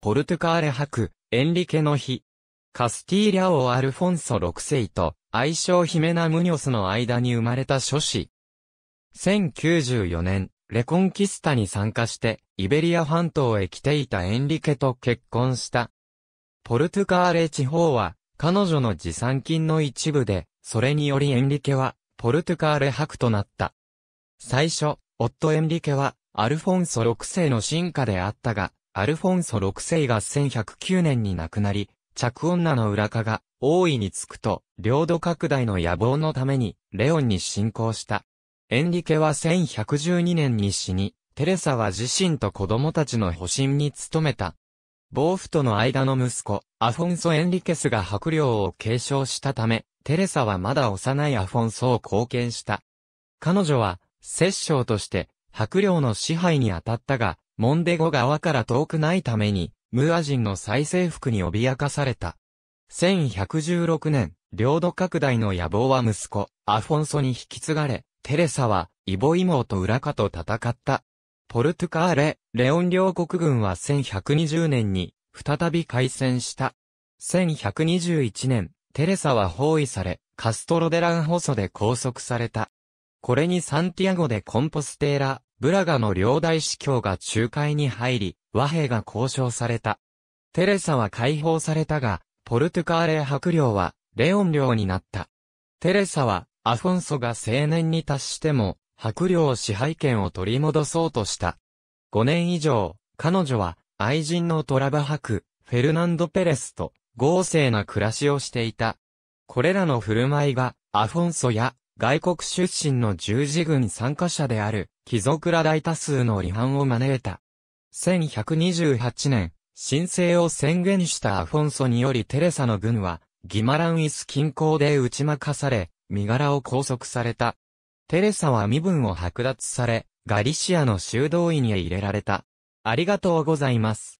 ポルトカーレ博、エンリケの日。カスティーリャ王アルフォンソ6世と、愛称ヒメナ・ムニョスの間に生まれた諸子。1094年、レコンキスタに参加して、イベリア半島へ来ていたエンリケと結婚した。ポルトカーレ地方は、彼女の持参金の一部で、それによりエンリケは、ポルトカーレ博となった。最初、夫エンリケは、アルフォンソ6世の進化であったが、アルフォンソ6世が1109年に亡くなり、着女の裏化が大いにつくと、領土拡大の野望のために、レオンに侵攻した。エンリケは1112年に死に、テレサは自身と子供たちの保身に努めた。暴父との間の息子、アフォンソ・エンリケスが白領を継承したため、テレサはまだ幼いアフォンソを貢献した。彼女は、摂政として、白領の支配に当たったが、モンデゴ川から遠くないために、ムア人の再征服に脅かされた。1116年、領土拡大の野望は息子、アフォンソに引き継がれ、テレサは、イボウラカと戦った。ポルトゥカーレ、レオン両国軍は1120年に、再び開戦した。1121年、テレサは包囲され、カストロデランホソで拘束された。これにサンティアゴでコンポステーラ、ブラガの両大司教が仲介に入り、和平が交渉された。テレサは解放されたが、ポルトゥカーレ伯領は、レオン領になった。テレサは、アフォンソが青年に達しても、伯領支配権を取り戻そうとした。5年以上、彼女は、愛人のトラバ伯、フェルナンド・ペレスと、豪勢な暮らしをしていた。これらの振る舞いが、アフォンソや、外国出身の十字軍参加者である、貴族ら大多数の離反を招いた。1128年、申請を宣言したアフォンソによりテレサの軍は、ギマランイス近郊で打ち負かされ、身柄を拘束された。テレサは身分を剥奪され、ガリシアの修道院へ入れられた。ありがとうございます。